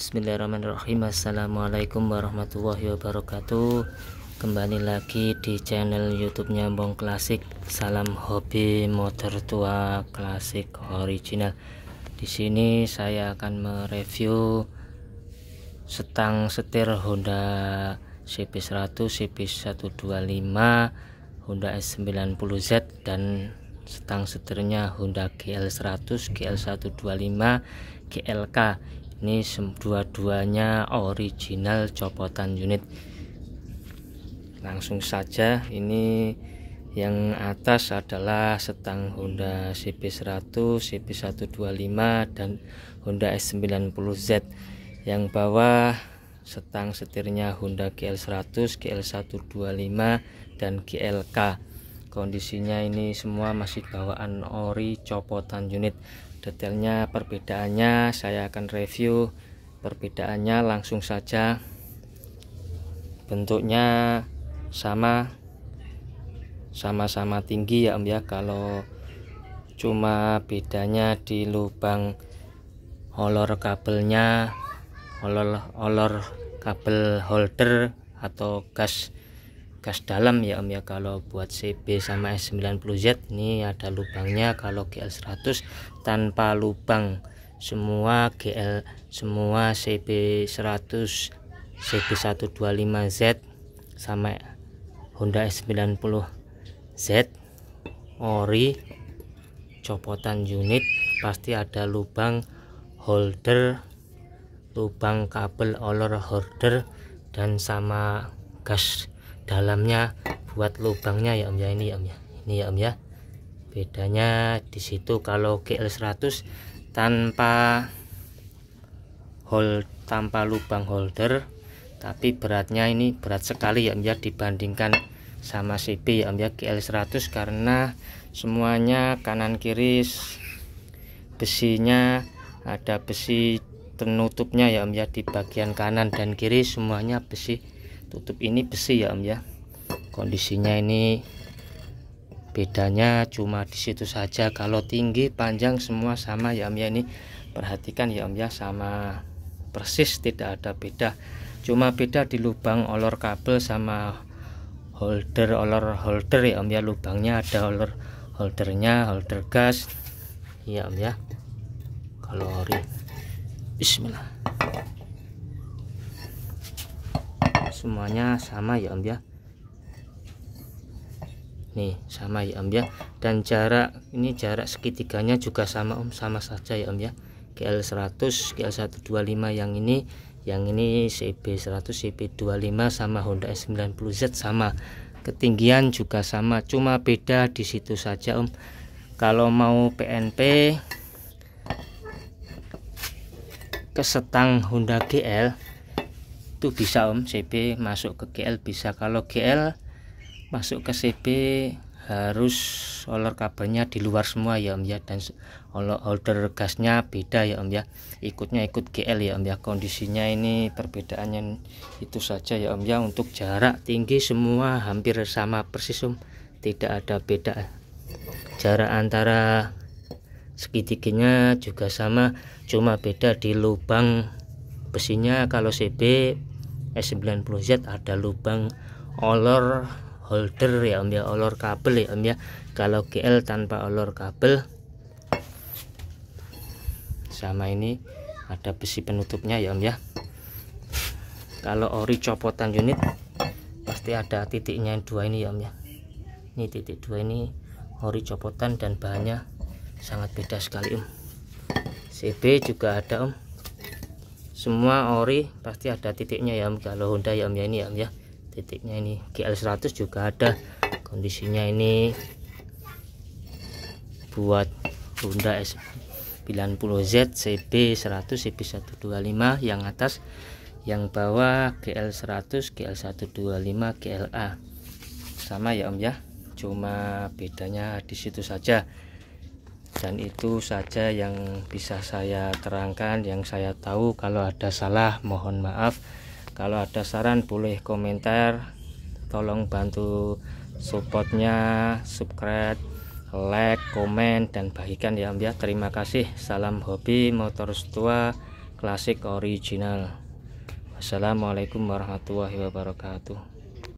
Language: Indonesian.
Bismillahirrahmanirrahim Assalamualaikum warahmatullahi wabarakatuh Kembali lagi di channel youtube Nyambong Klasik Salam hobi motor tua klasik original Di sini saya akan mereview Setang setir Honda CP100, CP125 Honda S90Z dan setang setirnya Honda GL100, GL125, GLK ini dua-duanya original copotan unit langsung saja ini yang atas adalah setang Honda CB100, CB125 dan Honda S90Z yang bawah setang setirnya Honda GL100, GL125 dan GLK kondisinya ini semua masih bawaan ori copotan unit detailnya perbedaannya saya akan review perbedaannya langsung saja bentuknya sama sama-sama tinggi ya om ya kalau cuma bedanya di lubang holor kabelnya holor holor kabel holder atau gas gas dalam ya om ya kalau buat CB sama S90Z ini ada lubangnya kalau GL100 tanpa lubang semua GL semua CB100 CB125Z sama Honda S90Z ori copotan unit pasti ada lubang holder lubang kabel olor holder dan sama gas dalamnya buat lubangnya ya om ya ini ya om ya ini ya om ya bedanya disitu kalau GL100 tanpa hold tanpa lubang holder tapi beratnya ini berat sekali ya om ya dibandingkan sama CP ya om ya GL100 karena semuanya kanan kiri besinya ada besi penutupnya ya om ya di bagian kanan dan kiri semuanya besi tutup ini besi ya om ya kondisinya ini bedanya cuma di situ saja kalau tinggi panjang semua sama ya om ya ini perhatikan ya om ya sama persis tidak ada beda cuma beda di lubang olor kabel sama holder olor holder ya om ya lubangnya ada olor holdernya holder gas ya om ya kalori bismillah semuanya sama ya om ya nih sama ya om ya dan jarak ini jarak segitiganya juga sama om sama saja ya om ya GL100 GL125 yang ini yang ini CB100 CB25 sama Honda S90Z sama ketinggian juga sama cuma beda di situ saja om kalau mau PNP ke setang Honda GL itu bisa om CB masuk ke GL bisa kalau GL masuk ke CB harus olor kabelnya di luar semua ya om ya dan holder gasnya beda ya om ya ikutnya ikut GL ya om ya kondisinya ini perbedaannya itu saja ya om ya untuk jarak tinggi semua hampir sama persis om tidak ada beda jarak antara segitiginya juga sama cuma beda di lubang besinya kalau CB S90Z ada lubang olor holder ya om ya olor kabel ya om ya kalau GL tanpa olor kabel sama ini ada besi penutupnya ya om ya kalau ori copotan unit pasti ada titiknya yang dua ini ya om ya ini titik dua ini ori copotan dan bahannya sangat beda sekali om CB juga ada om semua ori pasti ada titiknya ya kalau Honda ya Om ya ini ya Om ya titiknya ini GL100 juga ada kondisinya ini buat Honda S90Z CB100 CB125 yang atas yang bawah GL100 GL125 GLA sama ya Om ya cuma bedanya di situ saja dan itu saja yang bisa saya terangkan yang saya tahu kalau ada salah mohon maaf kalau ada saran boleh komentar tolong bantu supportnya subscribe like komen dan bagikan ya om ya terima kasih salam hobi motor setua klasik original Assalamualaikum warahmatullahi wabarakatuh